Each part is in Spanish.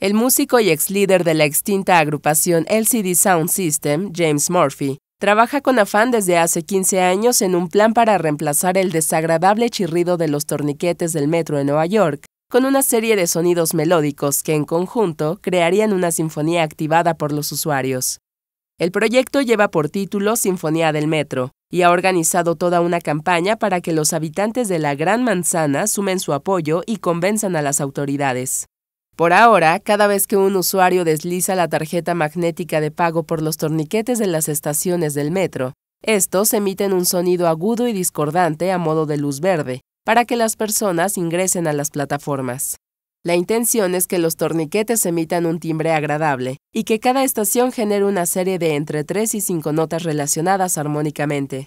el músico y ex líder de la extinta agrupación LCD Sound System, James Murphy, trabaja con afán desde hace 15 años en un plan para reemplazar el desagradable chirrido de los torniquetes del metro en Nueva York con una serie de sonidos melódicos que en conjunto crearían una sinfonía activada por los usuarios. El proyecto lleva por título Sinfonía del Metro y ha organizado toda una campaña para que los habitantes de la Gran Manzana sumen su apoyo y convenzan a las autoridades. Por ahora, cada vez que un usuario desliza la tarjeta magnética de pago por los torniquetes de las estaciones del metro, estos emiten un sonido agudo y discordante a modo de luz verde, para que las personas ingresen a las plataformas. La intención es que los torniquetes emitan un timbre agradable y que cada estación genere una serie de entre 3 y 5 notas relacionadas armónicamente.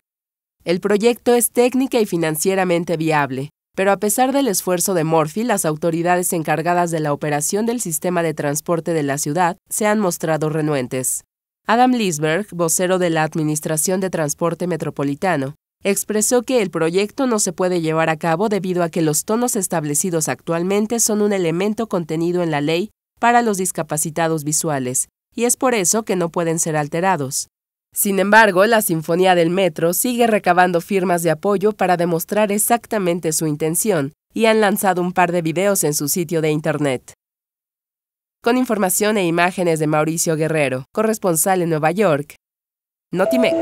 El proyecto es técnica y financieramente viable, pero a pesar del esfuerzo de Murphy, las autoridades encargadas de la operación del sistema de transporte de la ciudad se han mostrado renuentes. Adam Lisberg, vocero de la Administración de Transporte Metropolitano, expresó que el proyecto no se puede llevar a cabo debido a que los tonos establecidos actualmente son un elemento contenido en la ley para los discapacitados visuales, y es por eso que no pueden ser alterados. Sin embargo, la Sinfonía del Metro sigue recabando firmas de apoyo para demostrar exactamente su intención y han lanzado un par de videos en su sitio de Internet. Con información e imágenes de Mauricio Guerrero, corresponsal en Nueva York, Notimex.